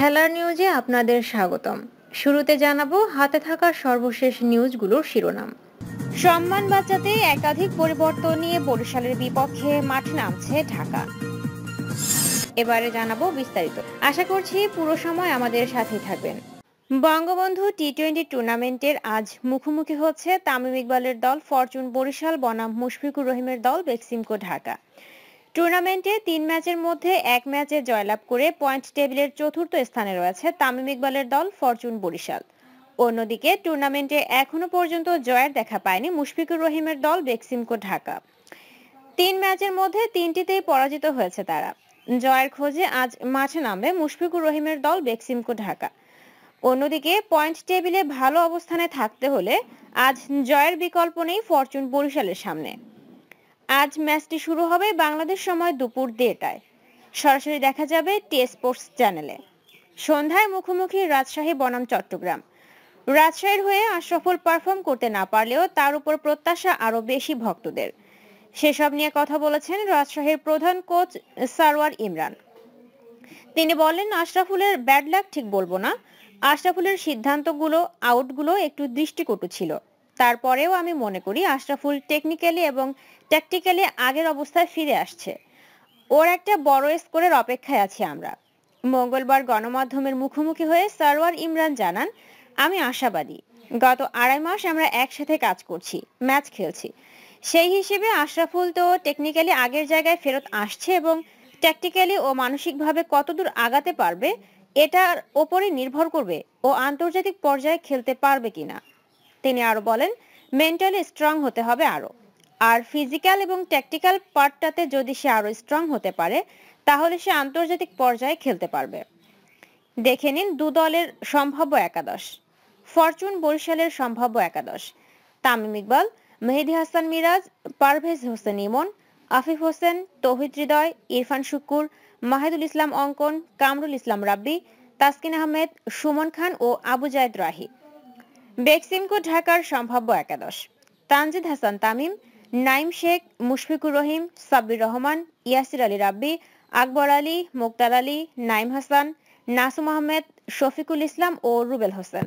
খেলার নিউজে আপনাদের স্বাগতম শুরুতে জানাবো হাতে থাকা সর্বশেষ নিউজগুলোর শিরোনাম সম্মান বাঁচাতে একাধিক পরিবর্তন নিয়ে বরিশালের বিপক্ষে মাঠে নামছে ঢাকা এবারে জানাবো বিস্তারিত আশা করছি পুরো সময় আমাদের সাথে থাকবেন বঙ্গবন্ধু টি টোয়েন্টি টুর্নামেন্টের আজ মুখোমুখি হচ্ছে তামিম ইকবালের দল ফরচুন বরিশাল বনাম মুশফিকুর রহিমের দল বেক্সিমকো ঢাকা টুর্নামেন্টে তিন ম্যাচের মধ্যে এক ম্যাচে জয়লাভ করে পয়েন্ট টেবিলের চতুর্থ স্থানে রয়েছে তামিম ইকবালের দল ফরচুন বরিশাল অন্যদিকে টুর্নামেন্টে এখনো পর্যন্ত জয়ের দেখা পায়নি মুশফিকুর রহিমের দল বেক্সিমকো ঢাকা তিন ম্যাচের মধ্যে তিনটিতেই পরাজিত হয়েছে তারা জয়ের খোঁজে আজ মাঠে নামবে মুশফিকুর রহিমের দল বেক্সিমকো ঢাকা অন্যদিকে পয়েন্ট টেবিলে ভালো অবস্থানে থাকতে হলে আজ জয়ের বিকল্প নেই ফরচুন বরিশালের সামনে আজ ম্যাচটি শুরু হবে বাংলাদেশ সময় দুপুর দেড়টায় সরাসরি দেখা যাবে টি স্পোর্টস চ্যানেলে সন্ধ্যায় মুখোমুখি রাজশাহী বনাম চট্টগ্রাম রাজশাহীর হয়ে আশরাফুল পারফর্ম করতে না পারলেও তার উপর প্রত্যাশা আরও বেশি ভক্তদের সেসব নিয়ে কথা বলেছেন রাজশাহীর প্রধান কোচ সারওয়ার ইমরান তিনি বলেন আশরাফুলের ব্যাড লাক ঠিক বলবো না আশরাফুলের সিদ্ধান্তগুলো আউটগুলো একটু দৃষ্টিকটু ছিল তারপরেও আমি মনে করি আশরাফুল টেকনিক্যালি এবং ট্যাকটিক্যালি আগের অবস্থায় ফিরে আসছে ওর একটা বড় স্কোরের অপেক্ষায় আছি আমরা মঙ্গলবার গণমাধ্যমের মুখোমুখি হয়ে সারওয়ার ইমরান জানান আমি আশাবাদী গত আড়াই মাস আমরা একসাথে কাজ করছি ম্যাচ খেলছি সেই হিসেবে আশরাফুল তো টেকনিক্যালি আগের জায়গায় ফেরত আসছে এবং ট্যাকটিক্যালি ও মানসিকভাবে কতদূর আগাতে পারবে এটার ওপরে নির্ভর করবে ও আন্তর্জাতিক পর্যায়ে খেলতে পারবে কিনা তিনি আরো বলেন মেন্টালি স্ট্রং হতে হবে আরো আর ফিজিক্যাল এবং ট্যাকটিক্যাল পার্টটাতে যদি সে আরো স্ট্রং হতে পারে তাহলে সে আন্তর্জাতিক পর্যায়ে খেলতে পারবে দেখে নিন দু দলের সম্ভাব্য একাদশ ফরচুন বরিশালের সম্ভাব্য একাদশ তামিম ইকবাল মেহেদি হাসান মিরাজ পারভেজ হোসেন ইমন আফিফ হোসেন তৌহিদ হৃদয় ইরফান শুকুর মাহেদুল ইসলাম অঙ্কন কামরুল ইসলাম রাব্বি তাসকিন আহমেদ সুমন খান ও আবু জায়দ রাহি বেক্সিমকো ঢাকার সম্ভাব্য একাদশ তানজিদ হাসান তামিম নাইম শেখ মুশফিকুর রহিম সাব্বির রহমান ইয়াসির আলী রাব্বি আকবর আলী মোক্তার আলী নাইম হাসান নাসুম আহমেদ শফিকুল ইসলাম ও রুবেল হোসেন